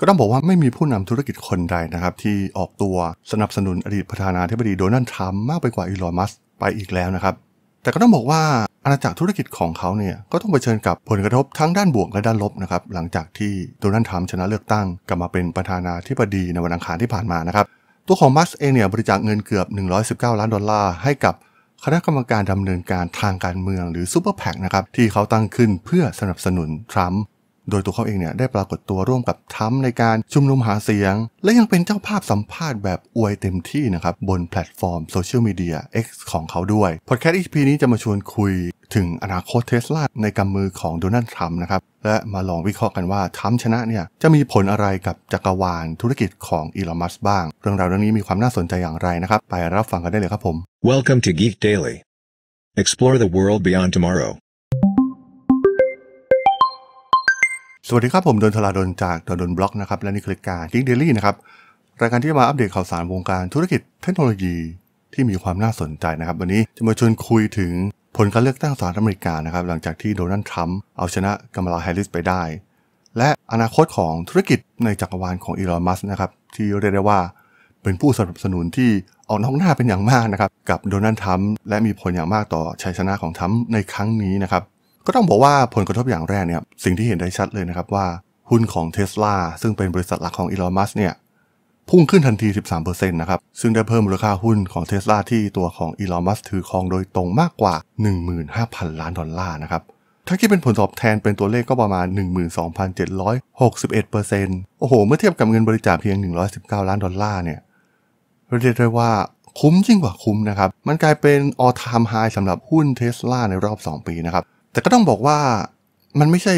ก็ต้องบอกว่าไม่มีผู้นำธุรกิจคนใดนะครับ ที่ออกตัวสนับสนุนอดีตประธานาธิบดีโดนัลด์ทรัมป์มากไปกว่าอีลอนมัสไปอีกแล้วนะครับแต่ก็ต้องบอกว่าอาณาจักรธุรกิจของเขาเนี่ยก็ต้องเผชิญกับผลกระทบทั้งด้านบวกและด้านลบนะครับหลังจากที่โดนัลด์ทรัมป์ชนะเลือกตั้งกลับมาเป็นประธานาธิบดีในวันอังคารที่ผ่านมานะครับตัวของมัสเองเนี่ยบริจาคเงินเกือบ119ล้านดอลลาร์ให้กับคณะกรรมการดำเนินการทางการเมืองหรือซูเปอร์แพคนะครับที่เขาตั้งขึ้นเพื่อสนับสนุนทรัมป์โดยตัวเขาเองเนี่ยได้ปรากฏตัวร่วมกับทั้มในการชุมนุมหาเสียง และยังเป็นเจ้าภาพสัมภาษณ์แบบอวยเต็มที่นะครับบนแพลตฟอร์มโซเชียลมีเดีย X ของเขาด้วยพอดแคสต์ EP นี้จะมาชวนคุยถึงอนาคตเทสลา ในกำมือของโดนัลด์ทรัมป์นะครับและมาลองวิเคราะห์กันว่าทรัมป์ชนะเนี่ยจะมีผลอะไรกับจักรวาลธุรกิจของอีลอนมัสบ้าง เรื่องราวเรื่องนี้มีความน่าสนใจอย่างไรนะครับไปรับฟังกันได้เลยครับผม Welcome to Geek Daily Explore the world beyond tomorrow สวัสดีครับ ผมดนทลาดนจากดนบล็อกนะครับ และนี่คือการกิ๊กเดลี่นะครับรายการที่มาอัปเดตข่าวสารวงการธุรกิจเทคโนโลยีที่มีความน่าสนใจนะครับ วันนี้จะมาชวนคุยถึงผลการเลือกตั้งสหรัฐอเมริกานะครับหลังจากที่โดนัลด์ทรัมป์เอาชนะกัมลาแฮริสไปได้ และอนาคตของธุรกิจในจักรวาลของอีลอนมัสนะครับ ที่เรียกได้ว่าเป็นผู้สนับสนุนที่ออกนอกหน้าเป็นอย่างมากนะครับ กับโดนัลด์ทรัมป์และมีผลอย่างมากต่อชัยชนะของทรัมป์ในครั้งนี้นะครับก็ต้องบอกว่าผลกระทบอย่างแรกเนี่ยสิ่งที่เห็นได้ชัดเลยนะครับว่าหุ้นของเทส l a ซึ่งเป็นบริษัทหลักของอีลอนมัสเนี่ยพุ่งขึ้นทันที 13%นะครับ ซึ่งได้เพิ่มมูลค่าหุ้นของเทส l a ที่ตัวของอีลอนมัสถือครองโดยตรงมากกว่า 15,000 ล้านดอลลาร์นะครับ ถ้าคิดเป็นผลตอบแทนเป็นตัวเลขก็ประมาณ 12,761%โอ้โห เมื่อเทียบกับเงินบริจาคเพียง 119 ล้านดอลลาร์เนี่ยเรียกได้ว่า คุ้มยิ่งกว่าคุ้มนะครับมันกลายเป็น all time high สำหรับหุ้นเทสลาในรอบ2 ปีนะครับแต่ก็ต้องบอกว่ามันไม่ใช่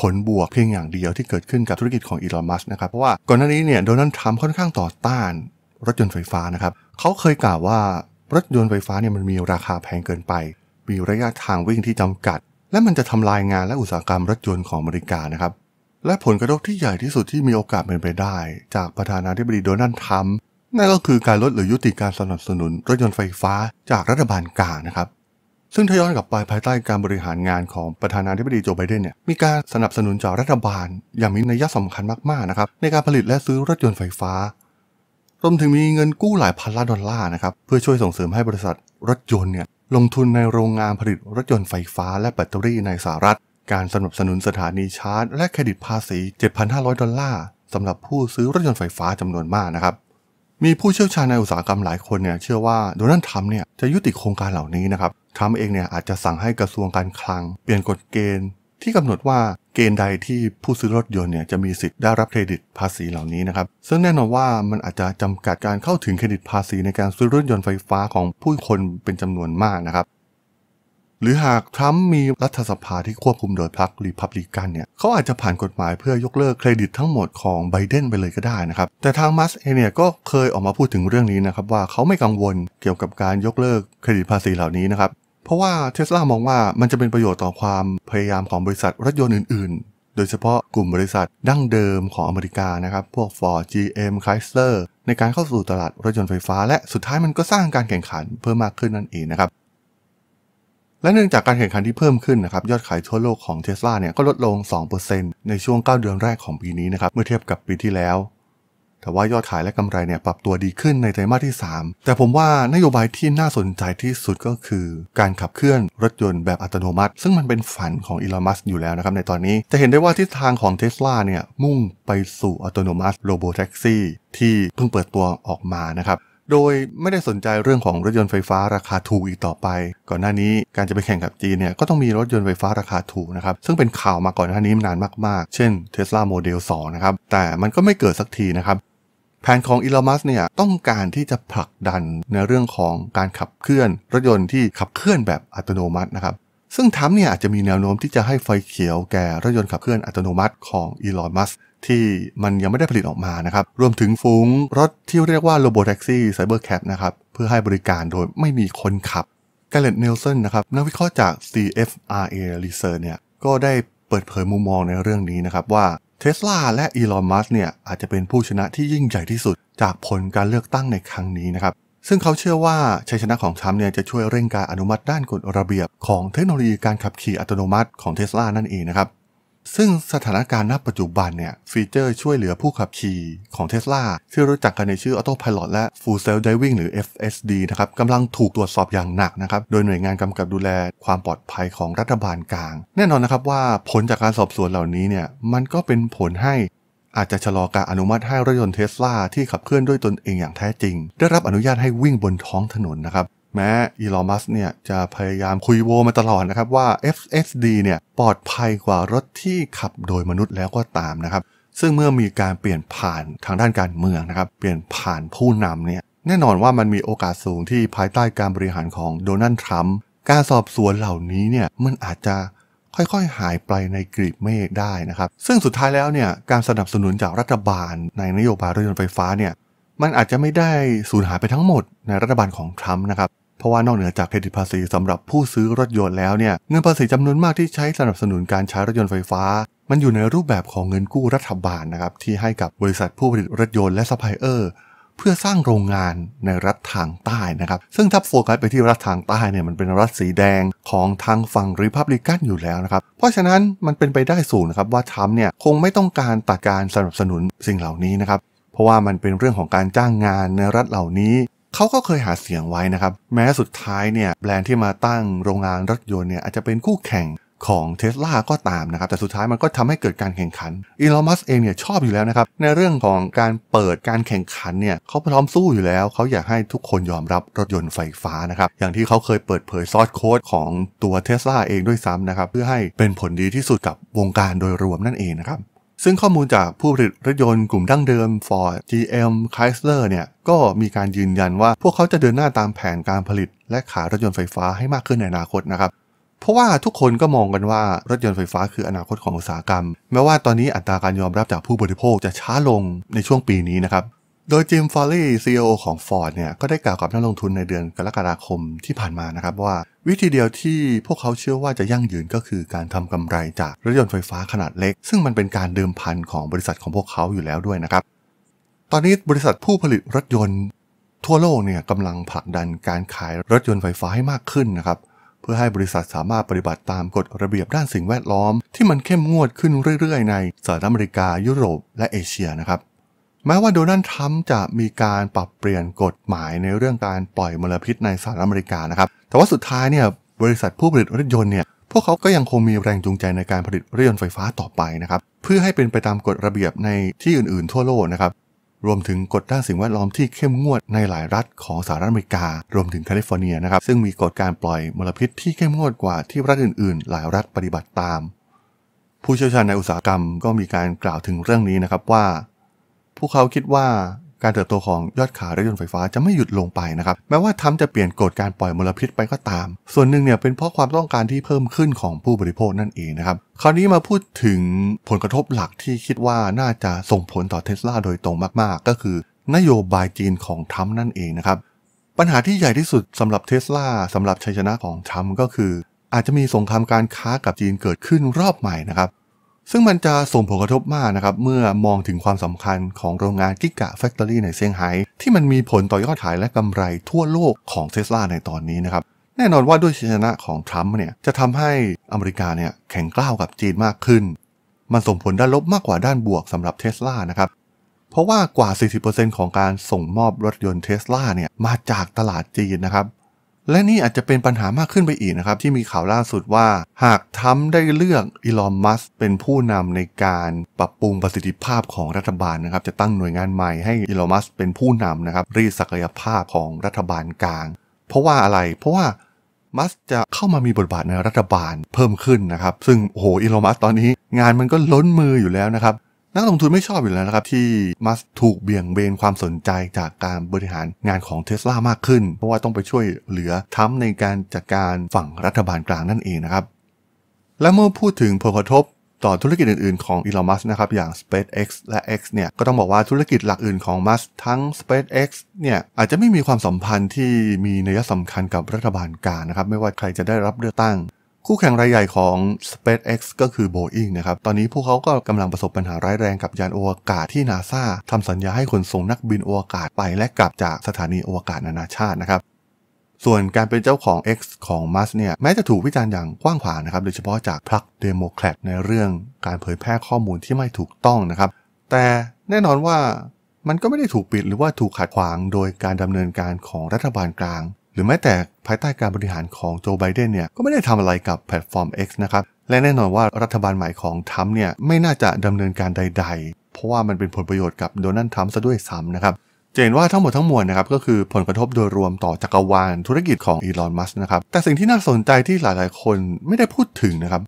ผลบวกเพียงอย่างเดียวที่เกิดขึ้นกับธุรกิจของอีลอนมัสนะครับเพราะว่าก่อนหน้านี้เนี่ยโดนัลด์ทรัมป์ค่อนข้างต่อต้านรถยนต์ไฟฟ้านะครับ เขาเคยกล่าวว่ารถยนต์ไฟฟ้าเนี่ยมันมีราคาแพงเกินไป มีระยะทางวิ่งที่จำกัด และมันจะทำลายงานและอุตสาหกรรมรถยนต์ของอเมริกานะครับ และผลกระทบที่ใหญ่ที่สุดที่มีโอกาสเป็นไปได้ จากประธานาธิบดีโดนัลด์ทรัมป์นั่นก็คือการลดหรือยุติการสนับสนุน รถยนต์ไฟฟ้าจากรัฐบาลกลางนะครับซึ่งถ้าย้อนกลับไปภายใต้การบริหารงานของประธานาธิบดีโจไบเดนเนี่ย มีการสนับสนุนจากรัฐบาล อย่างมีนัยสำคัญมากๆนะครับในการผลิตและซื้อรถยนต์ไฟฟ้า รวมถึงมีเงินกู้หลายพันล้านดอลลาร์นะครับเพื่อช่วยส่งเสริมให้บริษัทรถยนต์เนี่ยลงทุนในโรงงานผลิตรถยนต์ไฟฟ้าและแบตเตอรี่ในสหรัฐ การสนับสนุนสถานีชาร์จและเครดิตภาษี 7,500 ดอลลาร์สำหรับผู้ซื้อรถยนต์ไฟฟ้าจำนวนมากนะครับมีผู้เชี่ยวชาญในอุตสาหกรรมหลายคนเนี่ยเชื่อว่าโดนัลด์ทรัมป์เนี่ยจะยุติโครงการเหล่านี้นะครับทรัมป์เองเนี่ยอาจจะสั่งให้กระทรวงการคลัง เปลี่ยนกฎเกณฑ์ที่กำหนดว่าเกณฑ์ใดที่ผู้ซื้อรถยนต์เนี่ยจะมีสิทธิ์ได้รับเครดิตภาษีเหล่านี้นะครับซึ่งแน่นอนว่ามันอาจจะจำกัดการเข้าถึงเครดิตภาษี ในการซื้อรถยนต์ไฟฟ้าของผู้คนเป็นจำนวนมากนะครับหรือหากทรัมป์มีรัฐสภาที่ควบคุมโดยพรรครีพับลิกันเนี่ยเขาอาจจะผ่านกฎหมายเพื่อยกเลิกเครดิตทั้งหมดของไบเดนไปเลยก็ได้นะครับแต่ทางมัสเองเนี่ยก็เคยออกมาพูดถึงเรื่องนี้นะครับว่าเขาไม่กังวลเกี่ยวกับการยกเลิกเครดิตภาษีเหล่านี้นะครับเพราะว่าเทสลามองว่ามันจะเป็นประโยชน์ต่อความพยายามของบริษัทรถยนต์อื่นๆโดยเฉพาะกลุ่มบริษัทดั้งเดิมของอเมริกานะครับพวก Ford GM Chrysler ในการเข้าสู่ตลาดรถยนต์ไฟฟ้า และสุดท้ายมันก็สร้างการแข่งขันเพิ่มมากขึ้นนั่นเองนะครับและเนื่องจากการแข่งขันที่เพิ่มขึ้นนะครับยอดขายทั่วโลกของเทสลาเนี่ยก็ลดลง 2%ในช่วง 9 เดือนแรกของปีนี้นะครับเมื่อเทียบกับปีที่แล้ว แต่ว่ายอดขายและกำไรเนี่ยปรับตัวดีขึ้นในไตรมาสที่ 3 แต่ผมว่านโยบายที่น่าสนใจที่สุดก็คือการขับเคลื่อนรถยนต์แบบอัตโนมัติ ซึ่งมันเป็นฝันของอีลอน มัสอยู่แล้วนะครับในตอนนี้จะเห็นได้ว่าทิศทางของเทสลาเนี่ยมุ่งไปสู่อัตโนมัติโรโบแท็กซี่ที่เพิ่งเปิดตัวออกมานะครับโดยไม่ได้สนใจเรื่องของรถยนต์ไฟฟ้าราคาถูกอีกต่อไป ก่อนหน้านี้การจะไปแข่งกับจีนเนี่ยก็ต้องมีรถยนต์ไฟฟ้าราคาถูกนะครับ ซึ่งเป็นข่าวมาก่อนหน้านี้นานมากๆ เช่น t ท s l a m o เด l 2นะครับ แต่มันก็ไม่เกิดสักทีนะครับ แผนของอีลอมัสเนี่ยต้องการที่จะผลักดันในเรื่องของการขับเคลื่อน รถยนต์ที่ขับเคลื่อนแบบอัตโนมัตินะครับซึ่งทั้มเนี่ย อาจจะมีแนวโน้มที่จะให้ไฟเขียวแก่รถยนต์ขับเคลื่อนอัตโนมัติของอีลอน มัสที่มันยังไม่ได้ผลิตออกมานะครับ รวมถึงฝูงรถที่เรียกว่าโรบอทแท็กซี่ไซเบอร์แคปนะครับเพื่อให้บริการโดยไม่มีคนขับกาเลตเนลสันนะครับนักวิเคราะห์จาก CFRA Research เนี่ยก็ได้เปิดเผยมุมมองในเรื่องนี้นะครับว่าเทสลาและอีลอน มัสเนี่ยอาจจะเป็นผู้ชนะที่ยิ่งใหญ่ที่สุด จากผลการเลือกตั้งในครั้งนี้นะครับซึ่งเขาเชื่อว่าชัยชนะของทรัมป์เนี่ยจะช่วยเร่งการอนุมัติด้านกฎระเบียบ ของเทคโนโลยีการขับขี่อัตโนมัติของเทสลานั่นเองนะครับซึ่งสถานการณ์ณปัจจุบันเนี่ยฟีเจอร์ช่วยเหลือผู้ขับขี่ของเทสลาที่รู้จักกันในชื่อ Auto Pilot และ Full Self Driving หรือ FSD นะครับกำลังถูกตรวจสอบอย่างหนักนะครับโดยหน่วยงานกำกับดูแลความปลอดภัยของรัฐบาลกลาง แน่นอนนะครับว่าผลจากการสอบสวนเหล่านี้เนี่ยมันก็เป็นผลให้อาจจะชะลอการอนุมัติให้รถยนต์เทสลาที่ขับเคลื่อนด้วยตนเองอย่างแท้จริง ได้รับอนุญาตให้วิ่งบนท้องถนนนะครับแม้อีลอมัสเนี่ยจะพยายามคุยโวมาตลอดนะครับว่า FSD เนี่ยปลอดภัยกว่ารถที่ขับโดยมนุษย์แล้วก็ตามนะครับซึ่งเมื่อมีการเปลี่ยนผ่านทางด้านการเมืองนะครับ เปลี่ยนผ่านผู้นำเนี่ยแน่นอนว่ามันมีโอกาสสูงที่ภายใต้การบริหารของโดนัลด์ทรัมป์การสอบสวนเหล่านี้เนี่ยมันอาจจะค่อย ๆ หายไปในกรีบเมฆได้นะครับ ซึ่งสุดท้ายแล้ว เนี่ย การสนับสนุนจากรัฐบาลในนโยบายรถยนต์ไฟฟ้าเนี่ย มันอาจจะไม่ได้สูญหายไปทั้งหมดในรัฐบาลของทรัมป์นะครับ เพราะว่านอกเหนือจากเครดิตภาษีสำหรับผู้ซื้อรถยนต์แล้วเนี่ย เงินภาษีจำนวนมากที่ใช้สนับสนุนการใช้รถยนต์ไฟฟ้า มันอยู่ในรูปแบบของเงินกู้รัฐบาลนะครับที่ให้กับบริษัทผู้ผลิตรถยนต์และซัพพลายเออร์เพื่อสร้างโรงงานในรัฐทางใต้นะครับ ซึ่งถ้าโฟกัสไปที่รัฐทางใต้เนี่ยมันเป็นรัฐสีแดงของทางฝั่งริพับลิกันอยู่แล้วนะครับ เพราะฉะนั้นมันเป็นไปได้สูงนะครับว่าทรัมป์เนี่ยคงไม่ต้องการตัดการสนับสนุนสิ่งเหล่านี้นะครับ เพราะว่ามันเป็นเรื่องของการจ้างงานในรัฐเหล่านี้เขาก็เคยหาเสียงไว้นะครับ แม้สุดท้ายเนี่ยแบรนด์ที่มาตั้งโรงงานรถยนต์เนี่ยอาจจะเป็นคู่แข่งของเทสลาก็ตามนะครับ แต่สุดท้ายมันก็ทำให้เกิดการแข่งขันอีลอนมัสเองเนี่ยชอบอยู่แล้วนะครับในเรื่องของการเปิดการแข่งขันเนี่ยเขาพร้อมสู้อยู่แล้วเขาอยากให้ทุกคนยอมรับรถยนต์ไฟฟ้านะครับอย่างที่เขาเคยเปิดเผยซอสโค้ดของตัวเทสลาเองด้วยซ้ำนะครับเพื่อให้เป็นผลดีที่สุดกับวงการโดยรวมนั่นเองนะครับ ซึ่งข้อมูลจากผู้ผลิตรถยนต์กลุ่มดั้งเดิม Ford GM Chrysler เนี่ยก็มีการยืนยันว่าพวกเขาจะเดินหน้าตามแผนการผลิต และขายรถยนต์ไฟฟ้าให้มากขึ้นในอนาคตนะครับเพราะว่าทุกคนก็มองกันว่ารถยนต์ไฟฟ้าคืออนาคตของอุตสาหกรรม แม้ว่าตอนนี้อัตราการยอมรับจากผู้บริโภคจะช้าลงในช่วงปีนี้นะครับ โดยจิมฟอลลี่ซีอของ Ford เนี่ย ก็ได้กล่าวกับนักลงทุนในเดือนกรกฎาคมที่ผ่านมานะครับ ว่าวิธีเดียวที่พวกเขาเชื่อว่าจะยั่งยืนก็คือการทำกำไรจากรถยนต์ไฟฟ้าขนาดเล็ก ซึ่งมันเป็นการเดิมพันของบริษัทของพวกเขาอยู่แล้วด้วยนะครับ ตอนนี้บริษัทผู้ผลิตรถยนต์ทั่วโลกเนี่ยกำลังผลักดันการขายรถยนต์ไฟฟ้าให้มากขึ้นนะครับพื่อให้บริษัทสามารถปฏิบัติตามกฎระเบียบด้านสิ่งแวดล้อม ที่มันเข้มงวดขึ้นเรื่อยๆ ในสหรัฐอเมริกา ยุโรป และเอเชียนะครับแม้ว่าโดนัลด์ทรัมป์จะมีการปรับเปลี่ยนกฎหมายในเรื่องการปล่อยมลพิษในสหรัฐอเมริกานะครับแต่ว่าสุดท้ายเนี่ยบริษัทผู้ผลิตรถยนต์เนี่ยพวกเขาก็ยังคงมีแรงจูงใจในการผลิตรถยนต์ไฟฟ้าต่อไปนะครับเพื่อให้เป็นไปตามกฎระเบียบในที่อื่นๆทั่วโลกนะครับรวมถึงกฎด้านสิ่งแวดล้อมที่เข้มงวดในหลายรัฐของสหรัฐอเมริกา รวมถึงแคลิฟอร์เนียนะครับ ซึ่งมีกฎการปล่อยมลพิษที่เข้มงวดกว่าที่รัฐอื่นๆ หลายรัฐปฏิบัติตาม ผู้เชี่ยวชาญในอุตสาหกรรมก็มีการกล่าวถึงเรื่องนี้นะครับว่า พวกเขาคิดว่าการเติบโตของยอดขายรถยนต์ไฟฟ้าจะไม่หยุดลงไปนะครับ แม้ว่าทำจะเปลี่ยนกฎการปล่อยมลพิษไปก็ตาม ส่วนหนึ่งเนี่ยเป็นเพราะความต้องการที่เพิ่มขึ้นของผู้บริโภคนั่นเองนะครับคราวนี้มาพูดถึงผลกระทบหลักที่คิดว่าน่าจะส่งผลต่อเทสลาโดยตรงมากๆ ก็คือ นโยบายจีนของทรัมป์นั่นเองนะครับ ปัญหาที่ใหญ่ที่สุดสำหรับเทสลาสำหรับชัยชนะของทรัมป์ก็คืออาจจะมีสงครามการค้ากับจีนเกิดขึ้นรอบใหม่นะครับซึ่งมันจะส่งผลกระทบมากนะครับเมื่อมองถึงความสำคัญของโรงงานกิกะแฟคทอรี่ในเซี่ยงไฮ้ที่มันมีผลต่อยอดขายและกำไรทั่วโลกของเทสลาในตอนนี้นะครับแน่นอนว่าด้วยชัยชนะของทรัมป์เนี่ยจะทำให้อเมริกาเนี่ยแข่งกล้าวกับจีนมากขึ้น มันส่งผลด้านลบมากกว่าด้านบวกสำหรับเทสลานะครับเพราะว่ากว่า 40%ของการส่งมอบรถยนต์เทสลาเนี่ยมาจากตลาดจีนนะครับและนี่อาจจะเป็นปัญหามากขึ้นไปอีกนะครับ ที่มีข่าวล่าสุดว่า หากทำได้เลือกอีลอนมัส เป็นผู้นำในการปรับปรุงประสิทธิภาพของรัฐบาลนะครับจะตั้งหน่วยงานใหม่ให้อีลอนมัส เป็นผู้นำนะครับ รีศักยภาพของรัฐบาลกลาง เพราะว่าอะไรเพราะว่ามัสจะเข้ามามีบทบาทในรัฐบาลเพิ่มขึ้นนะครับ ซึ่ง โอ้โหอีลอนมัสตอนนี้ งานมันก็ล้นมืออยู่แล้วนะครับนักลงทุนไม่ชอบอยู่แล้วนะครับ ที่มัสถูกเบี่ยงเบนความสนใจจากการบริหารงานของเทสลามากขึ้น เพราะว่าต้องไปช่วยเหลือทั้มในการจัดการฝั่งรัฐบาลกลางนั่นเองนะครับ และเมื่อพูดถึงผลกระทบต่อธุรกิจอื่นๆของอีลอนมัสนะครับอย่าง SpaceX และ X เนี่ยก็ต้องบอกว่าธุรกิจหลักอื่นของมัสทั้ง SpaceX เนี่ยอาจจะไม่มีความสัมพันธ์ที่มีนัยสำคัญกับรัฐบาลกลางนะครับไม่ว่าใครจะได้รับเลือกตั้งคู่แข่งรายใหญ่ของ SpaceX ก็คือ Boeing นะครับ ตอนนี้พวกเขาก็กำลังประสบปัญหาร้ายแรงกับยานอวกาศที่นาซาทำสัญญาให้ขนส่งนักบินอวกาศไปและกลับจากสถานีอวกาศนานาชาตินะครับ ส่วนการเป็นเจ้าของ X ของ Musk เนี่ย แม้จะถูกวิจารณ์อย่างกว้างขวางนะครับ โดยเฉพาะจากพรรคเดโมแครตในเรื่องการเผยแพร่ข้อมูลที่ไม่ถูกต้องนะครับแต่แน่นอนว่ามันก็ไม่ได้ถูกปิดหรือว่าถูกขัดขวางโดยการดำเนินการของรัฐบาลกลางรือแม้แต่ภายใต้การบริหารของโจไบเดนเนี่ยก็ไม่ได้ทำอะไรกับแพลตฟอร์ม X นะครับและแน่นอนว่ารัฐบาลใหม่ของทั้มเนี่ยไม่น่าจะดำเนินการใดๆ เพราะว่ามันเป็นผลประโยชน์กับโดนัลด์ทั้มซะด้วยซ้ำนะครับจะเห็นว่าทั้งหมดทั้งมวลนะครับก็คือผลกระทบโดยรวมต่อจักรวาลธุรกิจของอีลอนมัสนะครับแต่สิ่งที่น่าสนใจที่หลายๆคนไม่ได้พูดถึงนะครับ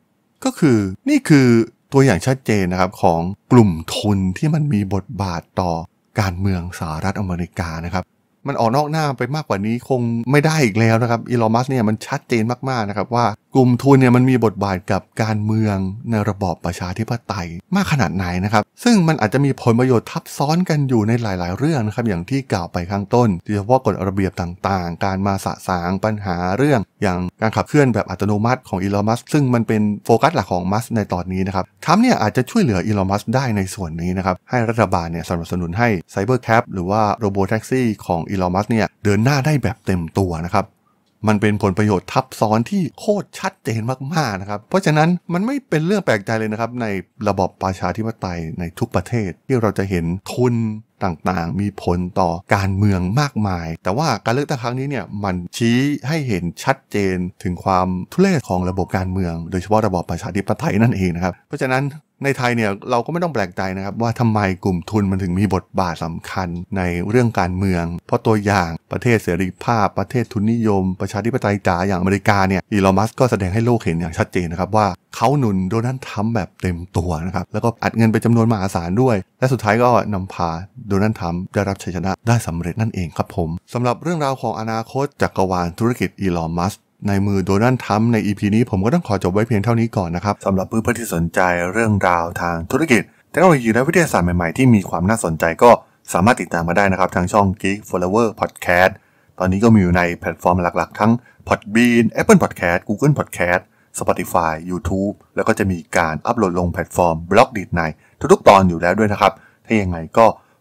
ก็คือนี่คือตัวอย่างชัดเจนนะครับของกลุ่มทุนที่มันมีบทบาทต่อการเมืองสหรัฐอเมริกานะครับมันออกนอกหน้าไปมากกว่านี้คงไม่ได้อีกแล้วนะครับอีลอมัสเนี่ยมันชัดเจนมากๆนะครับว่ากลุ่มทุนเนี่ยมันมีบทบาทกับการเมืองในระบอบประชาธิปไตยมากขนาดไหนนะครับซึ่งมันอาจจะมีผลประโยชน์ทับซ้อนกันอยู่ในหลาย ๆเรื่องนะครับอย่างที่กล่าวไปข้างต้นโดยเฉพาะกฎระเบียบต่างๆ การมาสะสางปัญหาเรื่อง อย่างการขับเคลื่อนแบบอัตโนมัติของอีลอมัสซึ่งมันเป็นโฟกัสหลักของมัสในตอนนี้นะครับทั้มเนี่ยอาจจะช่วยเหลืออีลอมัสได้ในส่วนนี้นะครับให้รัฐบาลเนี่ยสนับสนุนให้ไซเบอร์แคปหรือว่าโรโบแท็กซี่ของอีลอมัสเนี่ยเดินหน้าได้แบบเต็มตัวนะครับมันเป็นผลประโยชน์ทับซ้อนที่โคตรชัดเจนมากๆนะครับ เพราะฉะนั้นมันไม่เป็นเรื่องแปลกใจเลยนะครับ ในระบอบประชาธิปไตยในทุกประเทศที่เราจะเห็นทุนต่างๆ มีผลต่อการเมืองมากมาย แต่ว่าการเลือกตั้งครั้งนี้เนี่ยมันชี้ให้เห็นชัดเจนถึงความทุเรศของระบบการเมืองโดยเฉพาะระบอบประชาธิปไตยนั่นเองนะครับเพราะฉะนั้นในไทยเนี่ยเราก็ไม่ต้องแปลกใจนะครับว่าทำไมกลุ่มทุนมันถึงมีบทบาทสำคัญในเรื่องการเมือง เพราะตัวอย่างประเทศเสรีภาพ ประเทศทุนนิยม ประชาธิปไตยจ๋าอย่างอเมริกาเนี่ยอีลอมัสก็แสดงให้โลกเห็นอย่างชัดเจนนะครับว่าเขาหนุนโดนัลด์ทรัมป์แบบเต็มตัวนะครับ แล้วก็อัดเงินไปจำนวนมหาศาลด้วย และสุดท้ายก็นำพาโดนัลด์ทรัมป์รับชัยชนะได้สำเร็จนั่นเองครับผมสำหรับเรื่องราวของอนาคตจักกรวาลธุรกิจอีลอมัสในมือโดนัลด์ทัมในอีพีนี้ผมก็ต้องขอจบไว้เพียงเท่านี้ก่อนนะครับสำหรับเพื่อนๆที่สนใจเรื่องราวทางธุรกิจเทคโนโลยีและวิทยาศาสตร์ใหม่ ๆ ที่มีความน่าสนใจก็สามารถติดตามมาได้นะครับ ทางช่อง Geek Flower Podcast ตอนนี้ก็มีอยู่ในแพลตฟอร์มหลักๆทั้ง Podbean Apple Podcast Google Podcast Spotify YouTube แล้วก็จะมีการอัปโหลดลงแพลตฟอร์มบล็อกดีดในทุกๆตอนอยู่แล้วด้วยนะครับ ถ้ายังไงก็